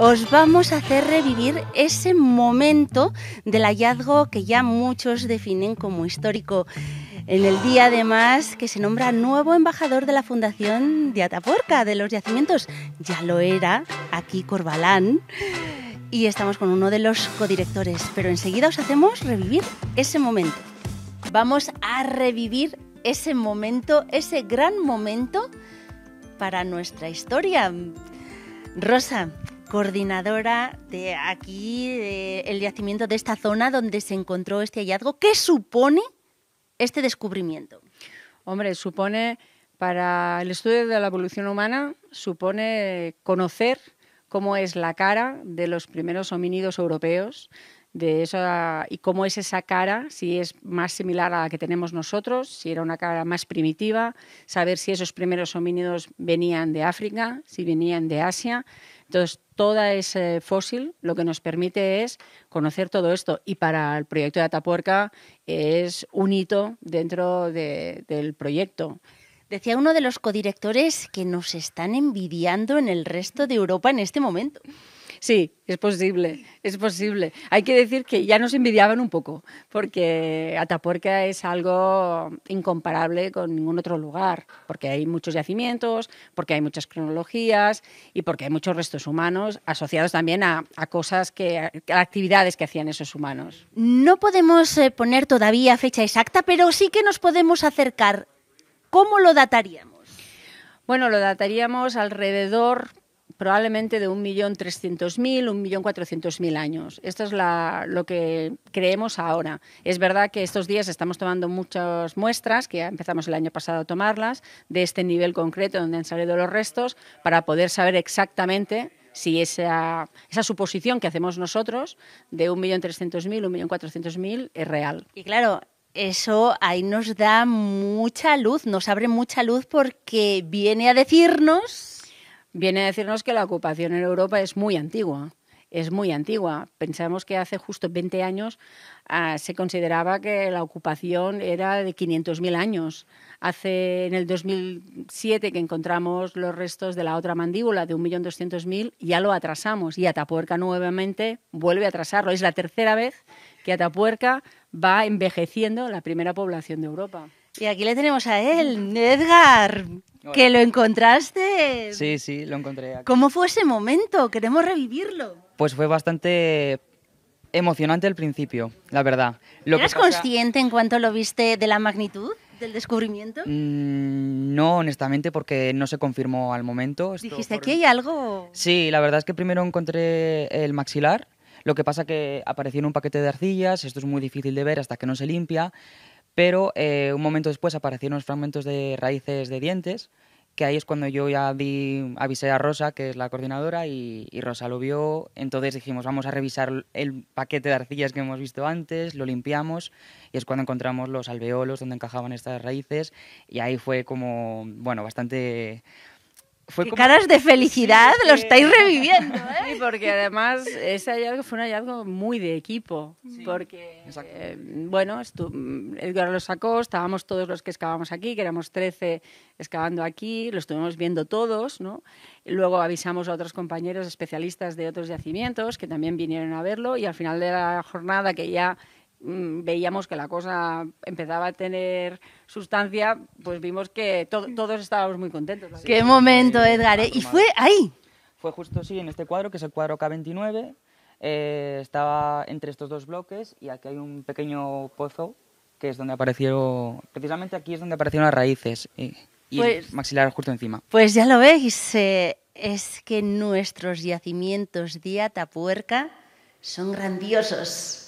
os vamos a hacer revivir ese momento del hallazgo que ya muchos definen como histórico. En el día, además, que se nombra nuevo embajador de la Fundación de Atapuerca, de los yacimientos. Ya lo era aquí Corbalán. Y estamos con uno de los codirectores, pero enseguida os hacemos revivir ese momento. Vamos a revivir ese momento, ese gran momento para nuestra historia. Rosa, coordinadora de aquí, el yacimiento de esta zona donde se encontró este hallazgo. ¿Qué supone este descubrimiento? Hombre, supone para el estudio de la evolución humana, supone conocer cómo es la cara de los primeros homínidos europeos, de eso y cómo es esa cara, si es más similar a la que tenemos nosotros, si era una cara más primitiva, saber si esos primeros homínidos venían de África, si venían de Asia. Entonces, todo ese fósil lo que nos permite es conocer todo esto. Y para el proyecto de Atapuerca es un hito dentro del proyecto. Decía uno de los codirectores que nos están envidiando en el resto de Europa en este momento. Sí, es posible, es posible. Hay que decir que ya nos envidiaban un poco, porque Atapuerca es algo incomparable con ningún otro lugar, porque hay muchos yacimientos, porque hay muchas cronologías y porque hay muchos restos humanos asociados también a, cosas que, a actividades que hacían esos humanos. No podemos eh, poner todavía fecha exacta, pero sí que nos podemos acercar. ¿Cómo lo dataríamos? Bueno, lo dataríamos alrededor probablemente de 1.300.000, 1.400.000 años. Esto es lo que creemos ahora. Es verdad que estos días estamos tomando muchas muestras, que empezamos el año pasado a tomarlas, de este nivel concreto donde han salido los restos, para poder saber exactamente si esa, esa, suposición que hacemos nosotros de 1.300.000, 1.400.000 es real. Y claro, eso ahí nos da mucha luz, nos abre mucha luz porque viene a decirnos viene a decirnos que la ocupación en Europa es muy antigua. Es muy antigua. Pensamos que hace justo 20 años ah, se consideraba que la ocupación era de 500.000 años. Hace en el 2007 que encontramos los restos de la otra mandíbula de 1.200.000, ya lo atrasamos y Atapuerca nuevamente vuelve a atrasarlo. Es la tercera vez que Atapuerca va envejeciendo la primera población de Europa. Y aquí le tenemos a él, Edgar. Que lo encontraste. Sí, sí, lo encontré. ¿Cómo fue ese momento? Queremos revivirlo. Pues fue bastante emocionante al principio, la verdad. Lo ¿Eras consciente en cuanto lo viste de la magnitud? del descubrimiento? Mm, no, honestamente, porque no se confirmó al momento. ¿Dijiste que hay algo? Sí, la verdad es que primero encontré el maxilar. Lo que pasa que apareció en un paquete de arcillas, esto es muy difícil de ver hasta que no se limpia pero eh, un momento después aparecieron los fragmentos de raíces de dientes, que ahí es cuando yo ya avisé a Rosa, que es la coordinadora, y, y, Rosa lo vio. Entonces dijimos, vamos a revisar el paquete de arcillas que hemos visto antes, lo limpiamos, y es cuando encontramos los alveolos donde encajaban estas raíces, y ahí fue como, bueno, bastante caras de felicidad lo estáis reviviendo, ¿eh? Sí, porque además ese hallazgo fue un hallazgo muy de equipo, porque eh, bueno, Edgar lo sacó, estábamos todos los que excavamos aquí, que éramos 13 excavando aquí, lo estuvimos viendo todos, ¿no? luego avisamos a otros compañeros especialistas de otros yacimientos que también vinieron a verlo y al final de la jornada que ya Mm, veíamos que la cosa empezaba a tener sustancia, pues vimos que todos estábamos muy contentos. Qué momento, Edgar. ¿eh? Y fue ahí. Fue justo, sí, en este cuadro, que es el cuadro K29. Eh, estaba entre estos dos bloques y aquí hay un pequeño pozo que es donde aparecieron, precisamente aquí es donde aparecieron las raíces y, pues maxilar justo encima. Pues ya lo veis, eh, es que nuestros yacimientos de Atapuerca son grandiosos.